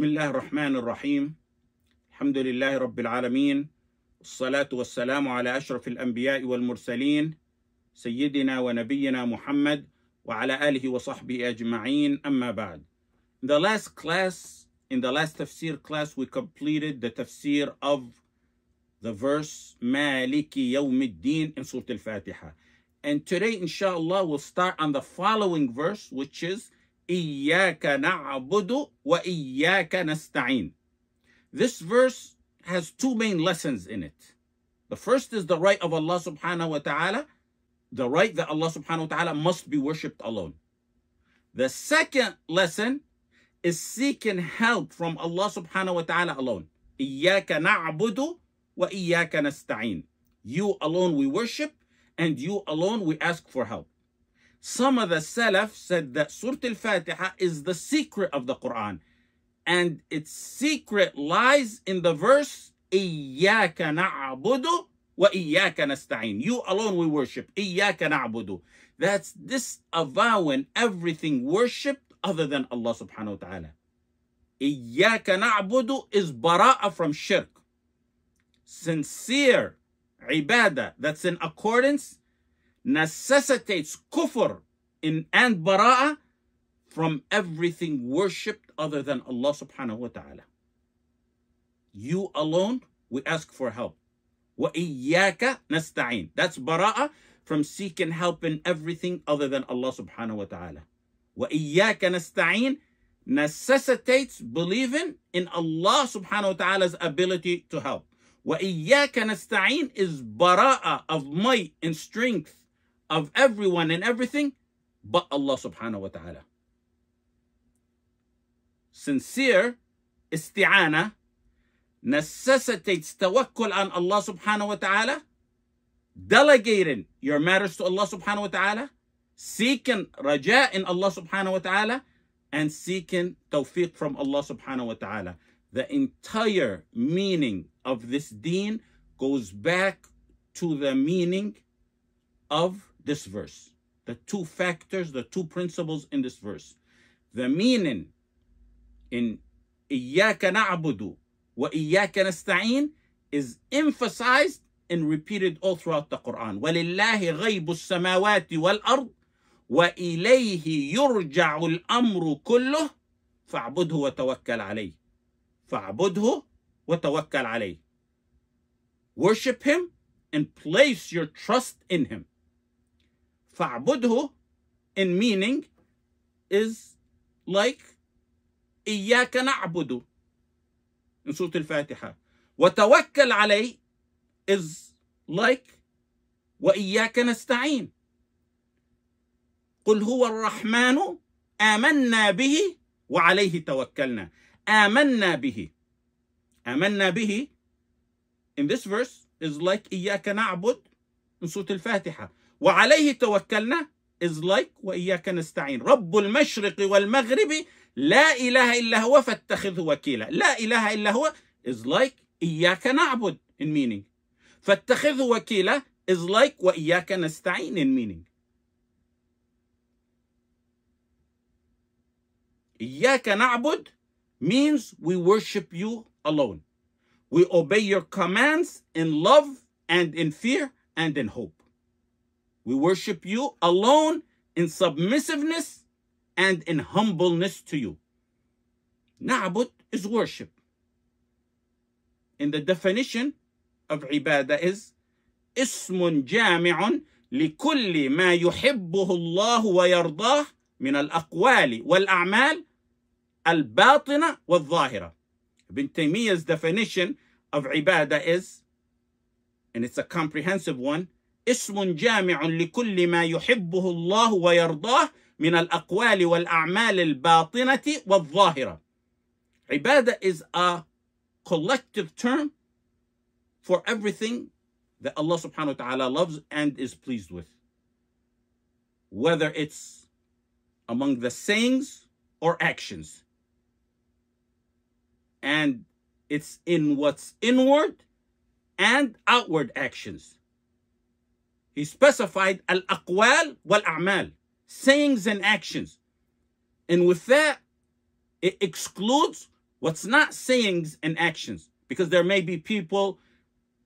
بسم الله الرحمن الرحيم الحمد لله رب العالمين الصلاة والسلام على أشرف الأنبياء والمرسلين سيدنا ونبينا محمد وعلى آله وصحبه أجمعين أما بعد In the last class, in the last tafsir class, we completed the tafsir of the verse Maliki Yawm Din in Surah Al-Fatiha. And today, inshallah, we'll start on the following verse, which is إِيَّاكَ نَعْبُدُ وَإِيَّاكَ نَسْتَعِينَ This verse has two main lessons in it. The first is the right of Allah subhanahu wa ta'ala, the right that Allah subhanahu wa ta'ala must be worshipped alone. The second lesson is seeking help from Allah subhanahu wa ta'ala alone. إِيَّاكَ نَعْبُدُ wa نَسْتَعِينَ You alone we worship and you alone we ask for help. Some of the Salaf said that Surah Al-Fatiha is the secret of the Quran. And its secret lies in the verse, إِيَّاكَ نَعْبُدُ وَإِيَّاكَ nastain." You alone we worship. إِيَّاكَ نَعْبُدُ That's disavowing everything worshipped other than Allah subhanahu wa ta'ala. إِيَّاكَ نَعْبُدُ is bara'a from shirk. Sincere ibadah that's in accordance necessitates kufr in, and bara'ah from everything worshipped other than Allah subhanahu wa ta'ala. You alone, we ask for help. وَإِيَّاكَ نَسْتَعِينَ That's bara'ah from seeking help in everything other than Allah subhanahu wa ta'ala. وَإِيَّاكَ نَسْتَعِينَ necessitates believing in Allah subhanahu wa ta'ala's ability to help. وَإِيَّاكَ نَسْتَعِينَ is bara'ah of might and strength of everyone and everything but Allah subhanahu wa ta'ala. Sincere isti'ana necessitates tawakkul on Allah subhanahu wa ta'ala, delegating your matters to Allah subhanahu wa ta'ala, seeking raja in Allah subhanahu wa ta'ala, and seeking tawfiq from Allah subhanahu wa ta'ala. The entire meaning of this deen goes back to the meaning of this verse. The two factors, the two principles in this verse. The meaning in إِيَّاكَ نَعْبُدُ وَإِيَّاكَ نَسْتَعِينَ is emphasized and repeated all throughout the Quran. وَلِلَّهِ غَيْبُ السَّمَاوَاتِ وَالْأَرْضِ وَإِلَيْهِ يُرْجَعُ الْأَمْرُ كُلُّهُ فَاعْبُدْهُ وَتَوَكَّلْ عَلَيْهِ فَاعْبُدْهُ وَتَوَكَّلْ عَلَيْهِ Worship Him and place your trust in Him. فاعبده in meaning is like إياك نعبد من سورة الفاتحة وتوكل علي is like وإياك نستعين قل هو الرحمن آمنا به وعليه توكلنا آمنا به آمنا به in this verse is like إياك نعبد من سورة الفاتحة وعليه توكلنا إذ لايك وإياك نستعين رب المشرق والمغرب لا إله إلا هو فاتخذه وكيلا لا إله إلا هو إذ لايك إياك نعبد in meaning فاتخذه وكيلا إذ لايك وإياك نستعين in meaning إياك نعبد means we worship you alone. We obey your commands in love and in fear and in hope. We worship you alone in submissiveness and in humbleness to you. Na'bud is worship. In the definition of ibadah is اسم جامع لكل ما يحبه الله ويرضاه من الأقوال والأعمال الباطنة والظاهرة. Ibn Taymiyyah's definition of ibadah is, and it's a comprehensive one, اسم جامع لكل ما يحبه الله ويرضاه من الأقوال والأعمال الباطنة والظاهرة. عبادة is a collective term for everything that Allah subhanahu wa ta'ala loves and is pleased with. Whether it's among the sayings or actions. And it's in what's inward and outward actions. He specified al-aqwal wal-a'mal, sayings and actions. And with that, it excludes what's not sayings and actions because there may be people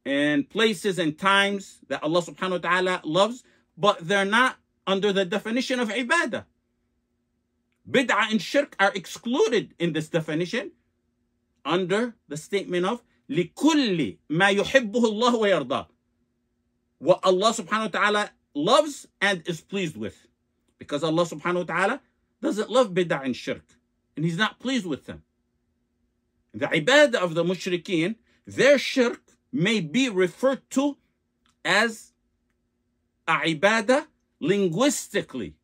and places and times that Allah subhanahu wa ta'ala loves, but they're not under the definition of ibadah. Bid'ah and shirk are excluded in this definition under the statement of لِكُلِّ مَا يُحِبُّهُ اللَّهُ وَيَرْضَى what Allah subhanahu wa ta'ala loves and is pleased with. Because Allah subhanahu wa ta'ala doesn't love bid'ah and shirk. And he's not pleased with them. The ibadah of the mushrikeen, their shirk may be referred to as a ibadah linguistically.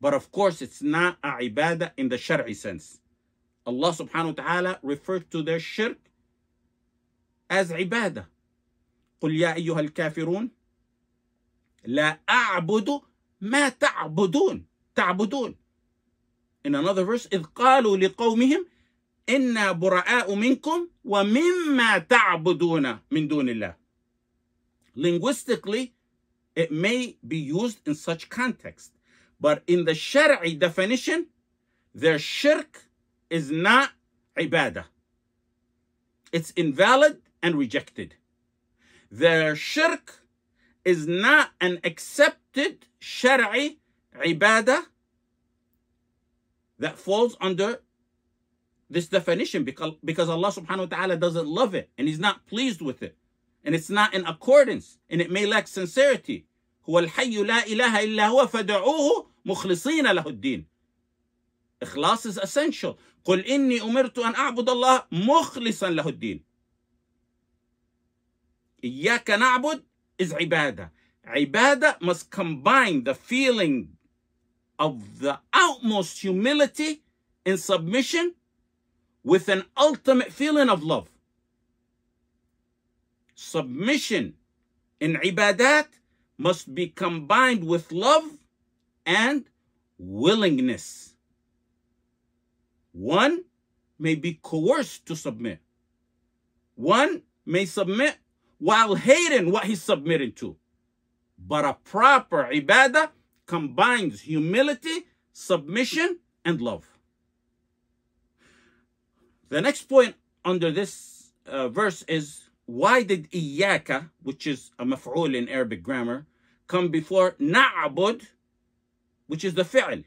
But of course, it's not a ibadah in the shari'i sense. Allah subhanahu wa ta'ala referred to their shirk as ibadah. قل يا أيها الكافرون لا أعبد ما تعبدون تعبدون In another verse إذ قالوا لقومهم إنا براء منكم ومما تعبدون من دون الله Linguistically it may be used in such context but in the shar'i definition their shirk is not ibadah it's invalid and rejected Their shirk is not an accepted shar'i ibadah that falls under this definition because, because Allah subhanahu wa ta'ala doesn't love it and He's not pleased with it. And it's not in accordance and it may lack sincerity. هو الحي Ikhlas is essential. قل إني أمرت أن أعبد الله مخلصا له الدين. إياك نعبد is ibadah. Ibadah must combine the feeling of the utmost humility and submission with an ultimate feeling of love. Submission in ibadat must be combined with love and willingness. One may be coerced to submit. One may submit while hating what he's submitting to. But a proper ibadah combines humility, submission, and love. The next point under this uh, verse is why did iyaka, which is a maf'ul in Arabic grammar, come before naabud, which is the fi'l.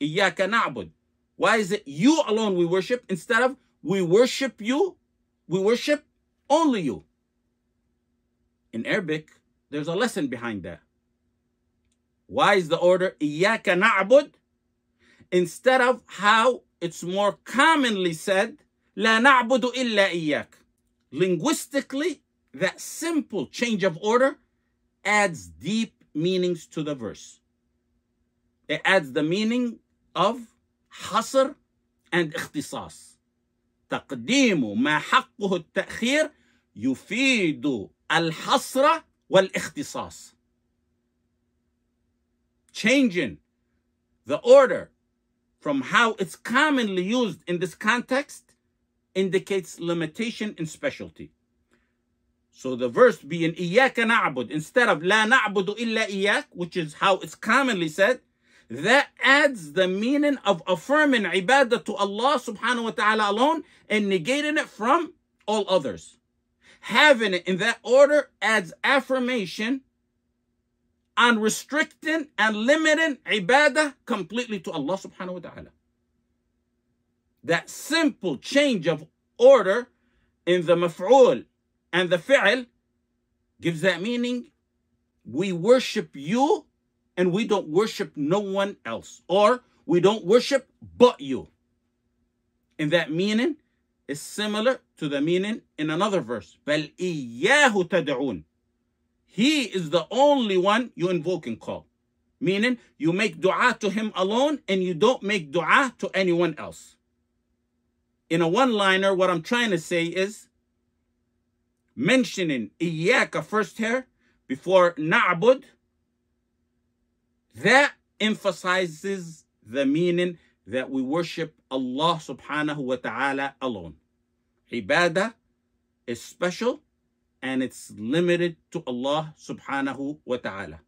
Iyaka naabud. Why is it you alone we worship instead of we worship you, we worship only you? In Arabic, there's a lesson behind that. Why is the order Iyaka na'bud? Instead of how it's more commonly said, La na'budu illa iyak. Linguistically, that simple change of order adds deep meanings to the verse. It adds the meaning of hasr and اختصاص. تقديم ما حقه التأخير يفيد Al-Hasra wal-Ikhtisas. Changing the order from how it's commonly used in this context indicates limitation and specialty. So the verse being إِيَّاكَ نَعْبُدُ instead of لَا نَعْبُدُ إِلَّا إِيَّاك which is how it's commonly said that adds the meaning of affirming ibadah to Allah subhanahu wa ta'ala alone and negating it from all others. Having it in that order adds affirmation on restricting and limiting ibadah completely to Allah subhanahu wa ta'ala. That simple change of order in the maf'ul and the fi'l gives that meaning we worship you and we don't worship no one else or we don't worship but you. In that meaning, is similar to the meaning in another verse. بَلْ إِيَّاهُ تَدْعُونَ He is the only one you invoke and call. Meaning you make dua to him alone and you don't make dua to anyone else. In a one-liner, what I'm trying to say is mentioning إِيَّاكَ first here before نَعْبُد that emphasizes the meaning that we worship Allah subhanahu wa ta'ala alone ibadah is special and it's limited to Allah subhanahu wa ta'ala.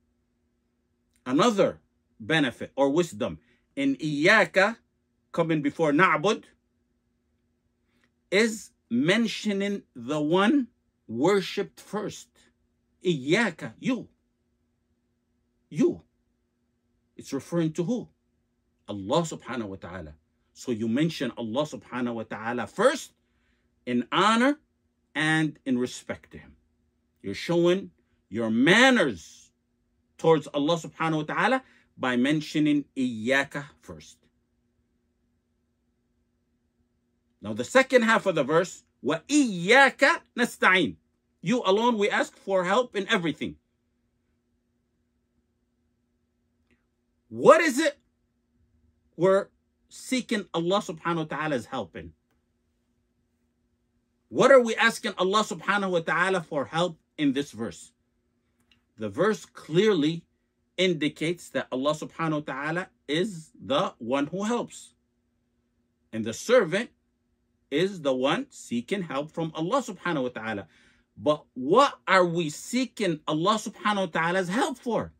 Another benefit or wisdom in Iyaka coming before Na'bud is mentioning the one worshipped first. Iyaka, you. You. It's referring to who? Allah subhanahu wa ta'ala. So you mention Allah subhanahu wa ta'ala first in honor and in respect to him. You're showing your manners towards Allah subhanahu wa ta'ala by mentioning iyaka first. Now the second half of the verse, wa iyaka nasta'in. You alone we ask for help in everything. What is it we're seeking Allah subhanahu wa ta'ala's help in? What are we asking Allah subhanahu wa ta'ala for help in this verse? The verse clearly indicates that Allah subhanahu wa ta'ala is the one who helps. And the servant is the one seeking help from Allah subhanahu wa ta'ala. But what are we seeking Allah subhanahu wa ta'ala's help for?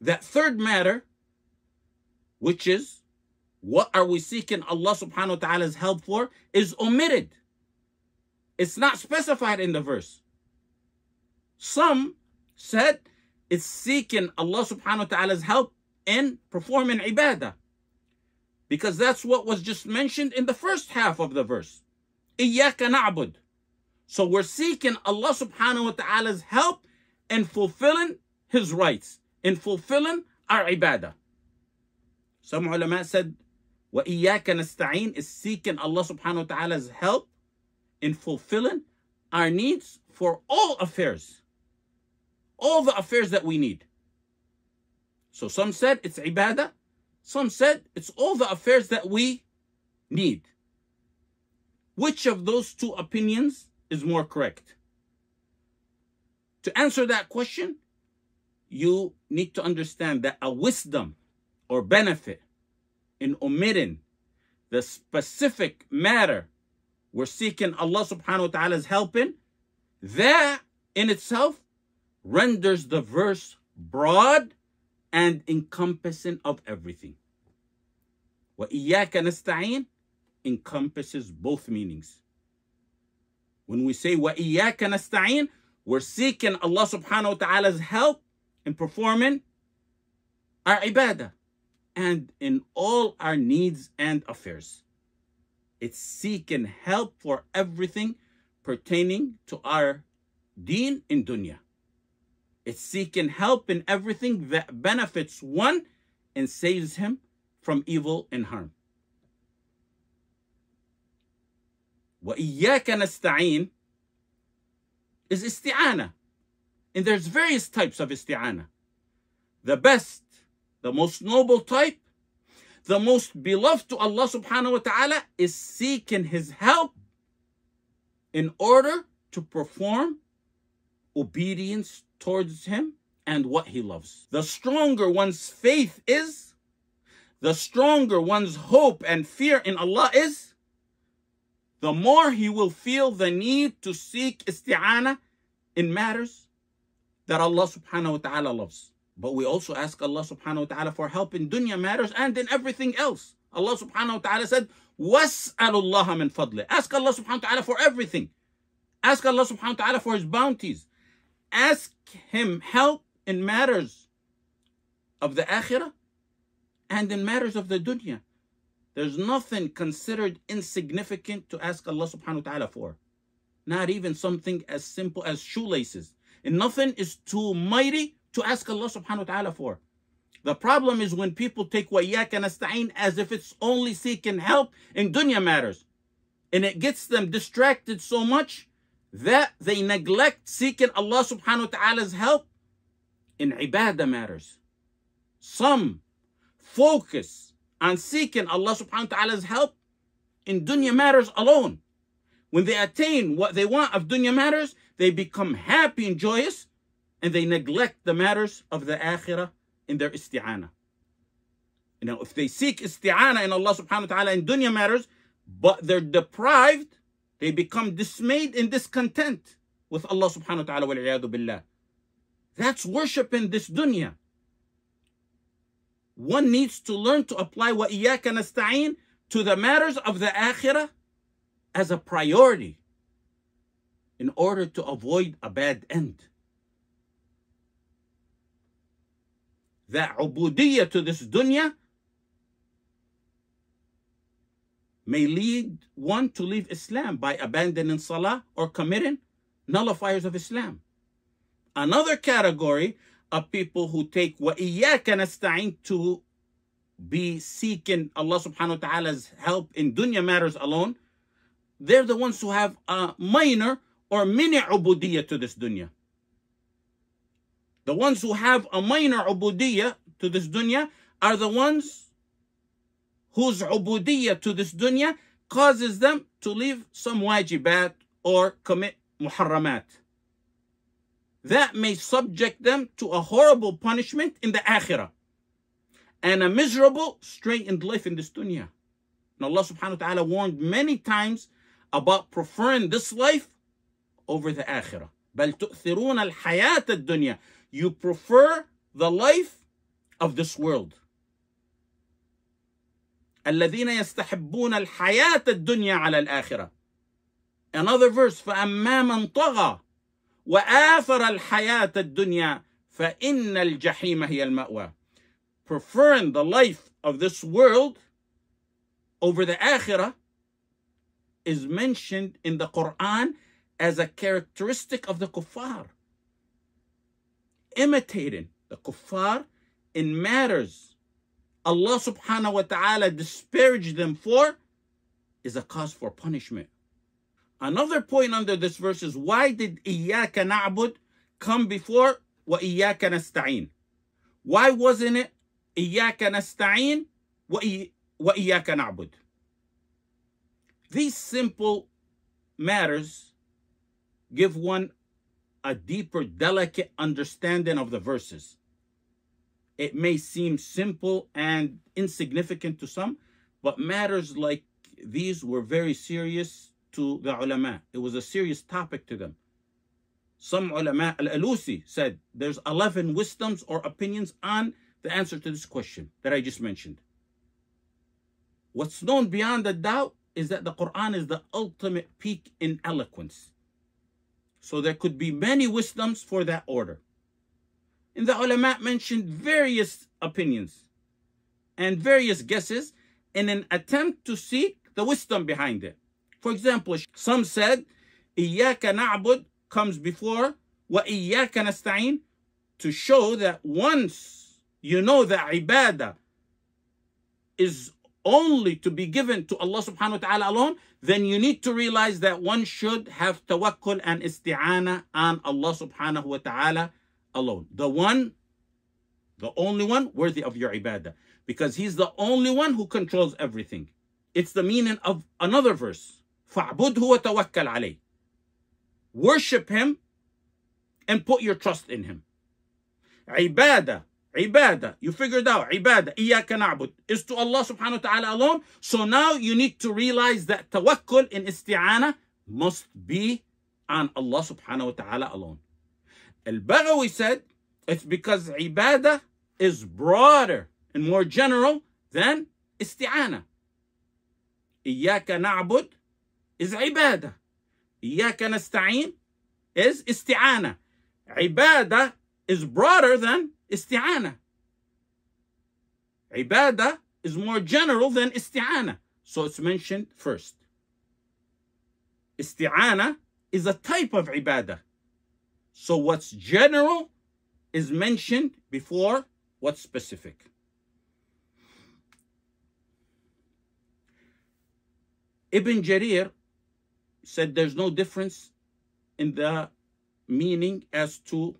That third matter, which is what are we seeking Allah subhanahu wa ta'ala's help for is omitted. It's not specified in the verse. Some said it's seeking Allah subhanahu wa ta'ala's help in performing ibadah. Because that's what was just mentioned in the first half of the verse. Iyaka na'bud. So we're seeking Allah subhanahu wa ta'ala's help in fulfilling his rights, in fulfilling our ibadah. Some ulama said وَإِيَّاكَ نَسْتَعِينَ is seeking Allah subhanahu wa ta'ala's help in fulfilling our needs for all affairs. All the affairs that we need. So some said it's ibadah. Some said it's all the affairs that we need. Which of those two opinions is more correct? To answer that question, you need to understand that a wisdom or benefit in omitting the specific matter we're seeking Allah subhanahu wa ta'ala's help in, that in itself renders the verse broad and encompassing of everything. وَإِيَّاكَ نَسْتَعِينَ encompasses both meanings. When we say وَإِيَّاكَ نَسْتَعِينَ, we're seeking Allah subhanahu wa ta'ala's help in performing our ibadah and in all our needs and affairs. It's seeking help for everything pertaining to our deen in dunya. It's seeking help in everything that benefits one and saves him from evil and harm. وَإِيَّاكَ نَسْتَعِينَ is isti'ana. And there's various types of isti'ana. The best the most noble type, the most beloved to Allah subhanahu wa ta'ala is seeking his help in order to perform obedience towards him and what he loves. The stronger one's faith is, the stronger one's hope and fear in Allah is, the more he will feel the need to seek isti'ana in matters that Allah subhanahu wa ta'ala loves. But we also ask Allah subhanahu wa ta'ala for help in dunya matters and in everything else. Allah subhanahu wa ta'ala said, Was'alullaha min fadl." Ask Allah subhanahu wa ta'ala for everything. Ask Allah subhanahu wa ta'ala for his bounties. Ask him help in matters of the akhirah and in matters of the dunya. There's nothing considered insignificant to ask Allah subhanahu wa ta'ala for. Not even something as simple as shoelaces. And nothing is too mighty to ask Allah subhanahu wa ta'ala for. The problem is when people take وَيَّاكَ نَسْتَعِينَ as if it's only seeking help in dunya matters. And it gets them distracted so much that they neglect seeking Allah subhanahu wa ta'ala's help in ibadah matters. Some focus on seeking Allah subhanahu wa ta'ala's help in dunya matters alone. When they attain what they want of dunya matters, they become happy and joyous and they neglect the matters of the akhirah in their isti'ana. Now, if they seek isti'ana in Allah subhanahu wa ta'ala in dunya matters, but they're deprived, they become dismayed and discontent with Allah subhanahu wa ta'ala billah. That's worship in this dunya. One needs to learn to apply wa iyyaka nasta'in to the matters of the akhirah as a priority in order to avoid a bad end. that ubudiyah to this dunya may lead one to leave Islam by abandoning salah or committing nullifiers of Islam. Another category of people who take وَإِيَّاكَ نَسْتَعِينَ to be seeking Allah subhanahu wa ta'ala's help in dunya matters alone, they're the ones who have a minor or mini ubudiyah to this dunya. The ones who have a minor ubudiyah to this dunya are the ones whose ubudiyah to this dunya causes them to leave some wajibat or commit muharramat. That may subject them to a horrible punishment in the akhirah and a miserable, straitened life in this dunya. And Allah subhanahu wa ta'ala warned many times about preferring this life over the akhirah. بل تؤثرون الحياة الدنيا you prefer the life of this world. الذين يستحبون الحياة الدنيا على الآخرة. Another verse فأما من طغى وآثر الحياة الدنيا فإن الجحيم هي المأوى. Preferring the life of this world over the akhirah is mentioned in the Quran as a characteristic of the kuffar imitating the kuffar in matters Allah subhanahu wa ta'ala disparaged them for is a cause for punishment. Another point under this verse is why did إياكَ na'bud come before وَإِياكَ Iyaka nasta'in? Why wasn't it إِياكَ nasta'in wa Iyaka na'bud? These simple matters give one a deeper, delicate understanding of the verses. It may seem simple and insignificant to some, but matters like these were very serious to the ulama. It was a serious topic to them. Some ulama, Al-Alusi said, there's 11 wisdoms or opinions on the answer to this question that I just mentioned. What's known beyond a doubt is that the Quran is the ultimate peak in eloquence. So there could be many wisdoms for that order. And the ulama mentioned various opinions and various guesses in an attempt to seek the wisdom behind it. For example, some said, Iyaka na'bud comes before wa iyaka nasta'in to show that once you know that ibadah is only to be given to Allah subhanahu wa ta'ala alone, then you need to realize that one should have tawakkul and isti'ana on Allah subhanahu wa ta'ala alone. The one, the only one worthy of your ibadah. Because he's the only one who controls everything. It's the meaning of another verse. فَعْبُدْهُ وَتَوَكَّلْ عَلَيْهِ Worship him and put your trust in him. Ibadah Ibadah. You figured out. Ibadah. Iyaka na'bud. Is to Allah subhanahu wa ta'ala alone. So now you need to realize that tawakkul in isti'ana must be on Allah subhanahu wa ta'ala alone. Al-Baghawi said, it's because ibadah is broader and more general than isti'ana. Iyaka na'bud is ibadah. Iyaka nasta'in is isti'ana. Ibadah is broader than isti'ana. Ibadah is more general than isti'ana. So it's mentioned first. Isti'ana is a type of ibadah. So what's general is mentioned before what's specific. Ibn Jarir said there's no difference in the meaning as to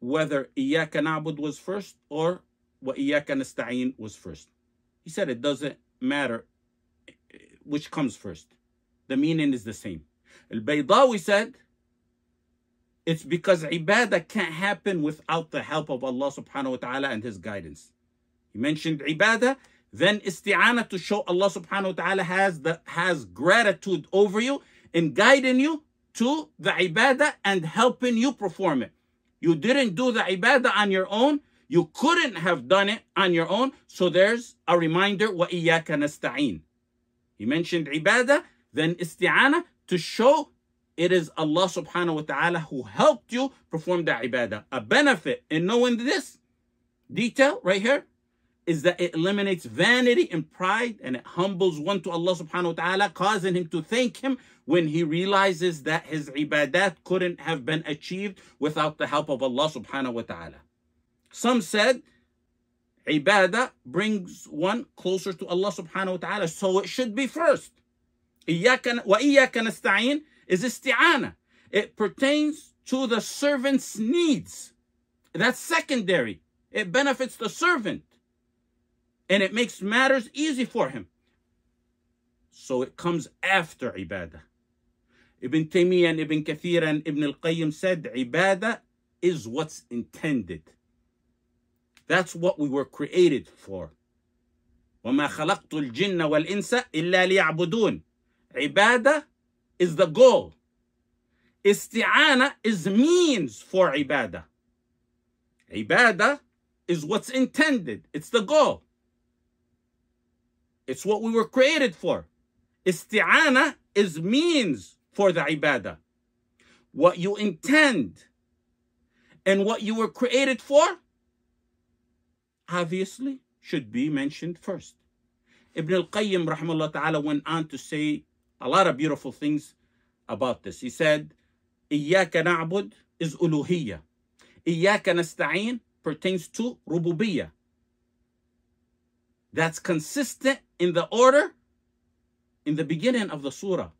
whether Iyaka Na'bud was first or wa Iyaka Nasta'in was first. He said it doesn't matter which comes first. The meaning is the same. Al-Baydawi said, it's because ibadah can't happen without the help of Allah subhanahu wa ta'ala and His guidance. He mentioned ibadah, then isti'ana to show Allah subhanahu wa ta'ala has, has gratitude over you in guiding you to the ibadah and helping you perform it. You didn't do the ibadah on your own. You couldn't have done it on your own. So there's a reminder, وَإِيَّاكَ نَسْتَعِينَ He mentioned ibadah, then isti'ana, to show it is Allah subhanahu wa ta'ala who helped you perform the ibadah. A benefit in knowing this detail right here is that it eliminates vanity and pride and it humbles one to Allah subhanahu wa ta'ala, causing him to thank him when he realizes that his ibadat couldn't have been achieved without the help of Allah subhanahu wa ta'ala. Some said ibadah brings one closer to Allah subhanahu wa ta'ala, so it should be first. إياك وإياك نستعين is isti'ana. It pertains to the servant's needs. That's secondary. It benefits the servant. And it makes matters easy for him. So it comes after ibadah. Ibn Taymiyyah and Ibn Kathir and Ibn al-Qayyim said, ibadah is what's intended. That's what we were created for. وَمَا خَلَقْتُ الْجِنَّ وَالْإِنسَ إِلَّا لِيَعْبُدُونَ Ibadah is the goal. Isti'ana is means for ibadah. Ibadah is what's intended. It's the goal. It's what we were created for. Isti'ana is means for the ibadah. What you intend and what you were created for, obviously, should be mentioned first. Ibn al-Qayyim, rahimahullah ta'ala, went on to say a lot of beautiful things about this. He said, إِيَّاكَ نَعْبُدْ is uluhiyya. إِيَّاكَ n'astain pertains to rububiya." That's consistent in the order in the beginning of the surah.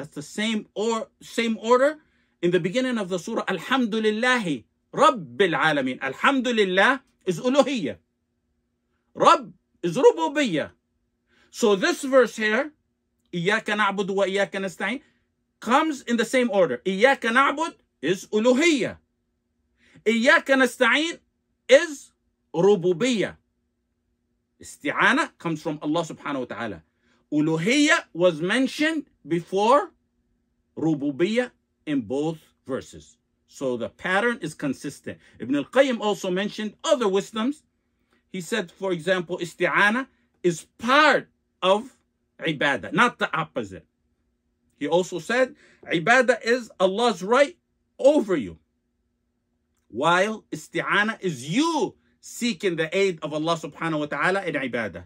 That's the same or same order in the beginning of the surah. Alhamdulillahi Rabbil Alameen. Alhamdulillah is uluhiyya. Rabb is rububiyya. So this verse here, Iyaka na'budu wa iyaka nasta'in, comes in the same order. Iyaka na'bud is uluhiyya. Iyaka nasta'in is rububiyya. Isti'ana comes from Allah subhanahu wa ta'ala. Uluhiyya was mentioned before Rububiyah in both verses. So the pattern is consistent. Ibn al-Qayyim also mentioned other wisdoms. He said, for example, isti'ana is part of ibadah, not the opposite. He also said, ibadah is Allah's right over you. While isti'ana is you seeking the aid of Allah subhanahu wa ta'ala in ibadah.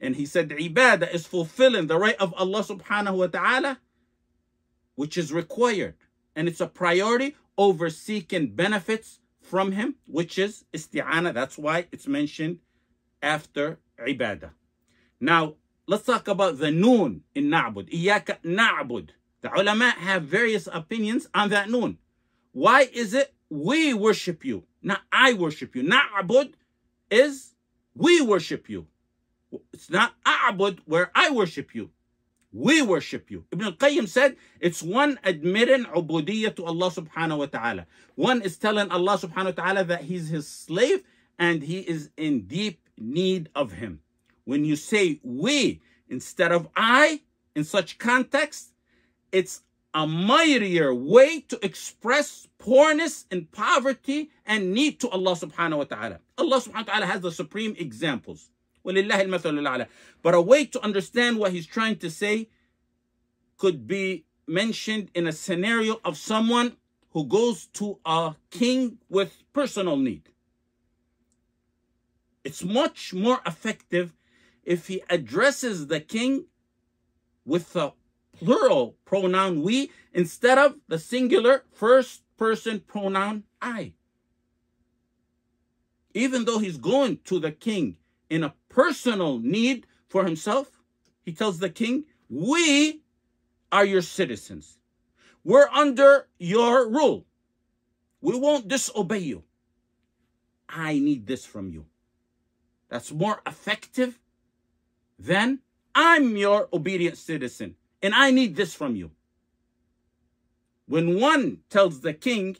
And he said, ibadah is fulfilling the right of Allah subhanahu wa ta'ala, which is required. And it's a priority over seeking benefits from him, which is isti'ana. That's why it's mentioned after ibadah. Now, let's talk about the noon in na'bud. Iyaka na'bud. The ulama have various opinions on that noon. Why is it we worship you, not I worship you? Na'bud is we worship you. It's not a'bud where I worship you. We worship you. Ibn al-Qayyim said, it's one admitting ubudiyya to Allah subhanahu wa ta'ala. One is telling Allah subhanahu wa ta'ala that he's his slave and he is in deep need of him. When you say we instead of I in such context, it's a mightier way to express poorness and poverty and need to Allah subhanahu wa ta'ala. Allah subhanahu wa ta'ala has the supreme examples. But a way to understand what he's trying to say could be mentioned in a scenario of someone who goes to a king with personal need. It's much more effective if he addresses the king with the plural pronoun we instead of the singular first person pronoun I. Even though he's going to the king in a personal need for himself, he tells the king, we are your citizens. We're under your rule. We won't disobey you. I need this from you. That's more effective than I'm your obedient citizen and I need this from you. When one tells the king,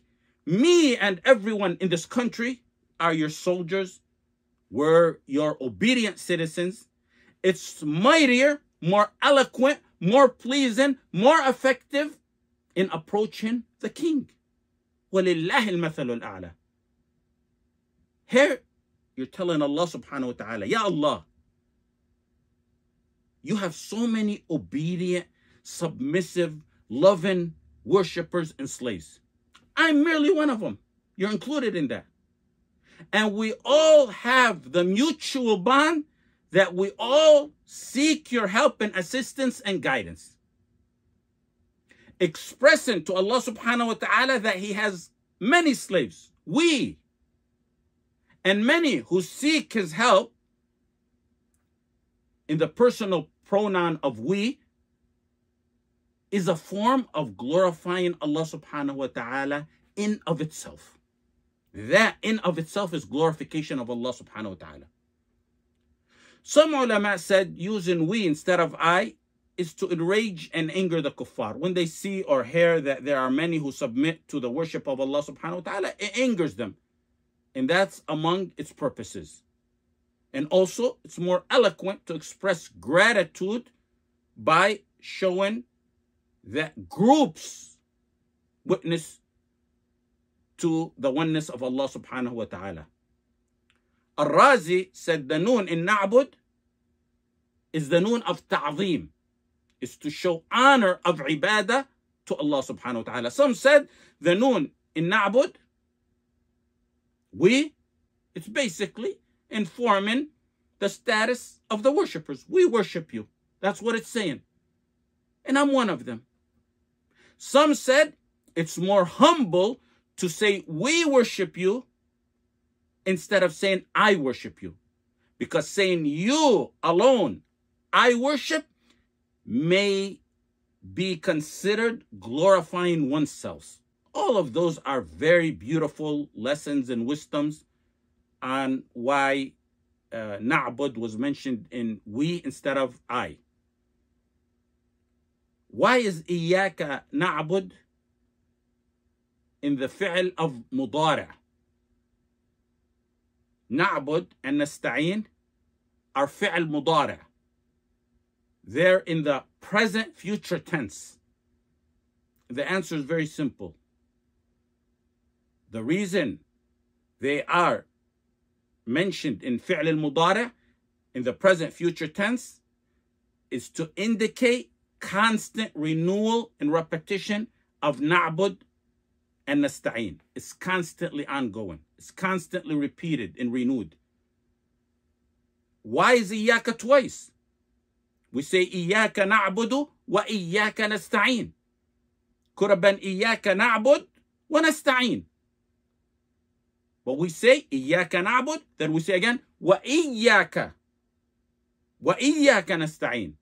me and everyone in this country are your soldiers were your obedient citizens. It's mightier, more eloquent, more pleasing, more effective in approaching the king. وَلِلَّهِ الْمَثَلُ الْأَعْلَى Here, you're telling Allah subhanahu wa ta'ala, Ya Allah, you have so many obedient, submissive, loving worshippers and slaves. I'm merely one of them. You're included in that. And we all have the mutual bond that we all seek your help and assistance and guidance. Expressing to Allah subhanahu wa ta'ala that He has many slaves, we, and many who seek His help in the personal pronoun of we is a form of glorifying Allah subhanahu wa ta'ala in of itself. That in of itself is glorification of Allah subhanahu wa ta'ala. Some ulama said using we instead of I is to enrage and anger the kuffar. When they see or hear that there are many who submit to the worship of Allah subhanahu wa ta'ala, it angers them. And that's among its purposes. And also, it's more eloquent to express gratitude by showing that groups witness to the oneness of Allah subhanahu wa ta'ala. Al-Razi said the noon in Na'bud is the noon of ta'zim, is to show honor of ibadah to Allah subhanahu wa ta'ala. Some said the noon in Na'bud, we, it's basically informing the status of the worshippers. We worship you. That's what it's saying. And I'm one of them. Some said it's more humble to say, we worship you, instead of saying, I worship you. Because saying you alone, I worship, may be considered glorifying oneself. All of those are very beautiful lessons and wisdoms on why uh, Na'bud was mentioned in we instead of I. Why is Iyaka Na'bud? in the fi'l of مضارع. نعبد and نستعين are fi'l مضارع. They're in the present future tense. The answer is very simple. The reason they are mentioned in fi'l المضارع in the present future tense is to indicate constant renewal and repetition of na'bud and nasta'in. It's constantly ongoing. It's constantly repeated and renewed. Why is إياك twice? We say إياك نعبد wa iyaka nasta'in. Could have been iyaka na'bud wa But we say إياك نعبد, then we say again wa iyaka wa إياك nasta'in.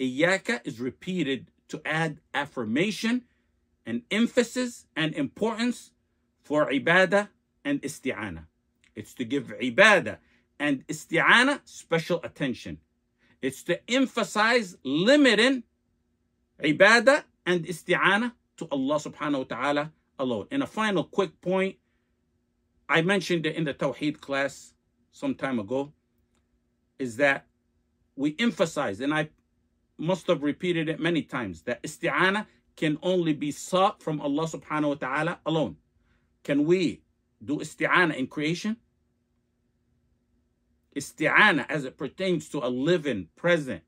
Iyaka is repeated to add affirmation an emphasis and importance for ibadah and isti'ana. It's to give ibadah and isti'ana special attention. It's to emphasize limiting ibadah and isti'ana to Allah subhanahu wa ta'ala alone. And a final quick point, I mentioned it in the Tawheed class some time ago, is that we emphasize, and I must have repeated it many times, that isti'ana can only be sought from Allah subhanahu wa ta'ala alone. Can we do isti'ana in creation? Isti'ana as it pertains to a living, present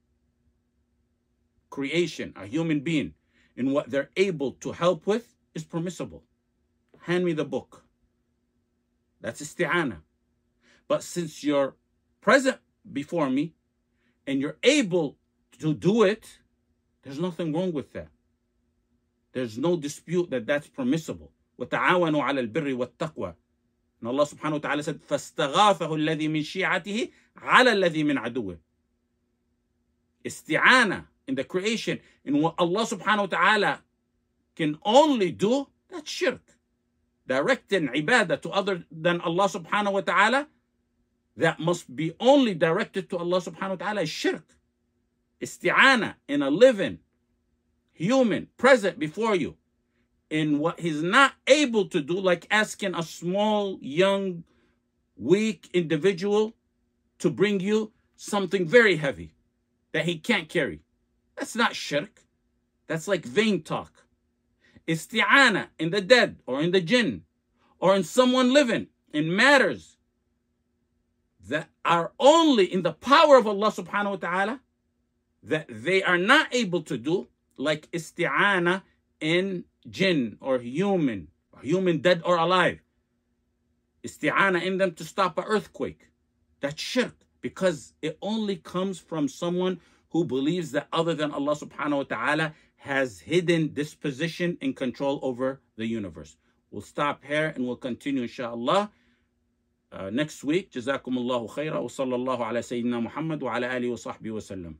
creation, a human being, in what they're able to help with is permissible. Hand me the book. That's isti'ana. But since you're present before me and you're able to do it, there's nothing wrong with that. There's no dispute that that's permissible. وَتَعَاوَنُوا عَلَى الْبِرِّ وَالتَّقْوَى And Allah subhanahu wa ta'ala said, فَاسْتَغَاثَهُ الَّذِي مِنْ شِيعَتِهِ عَلَى الَّذِي مِنْ عَدُوِهِ Isti'ana in the creation, in what Allah subhanahu wa ta'ala can only do, that's shirk. Directing ibadah to other than Allah subhanahu wa ta'ala, that must be only directed to Allah subhanahu wa ta'ala is shirk. Isti'ana in a living human, present before you. In what he's not able to do, like asking a small, young, weak individual to bring you something very heavy that he can't carry. That's not shirk. That's like vain talk. Isti'ana in the dead or in the jinn or in someone living in matters that are only in the power of Allah subhanahu wa ta'ala that they are not able to do like isti'ana in jinn or human, human dead or alive. Isti'ana in them to stop an earthquake. That's shirk because it only comes from someone who believes that other than Allah subhanahu wa ta'ala has hidden disposition and control over the universe. We'll stop here and we'll continue inshallah uh, next week. Jazakumullahu khaira wa sallallahu ala wa sallam.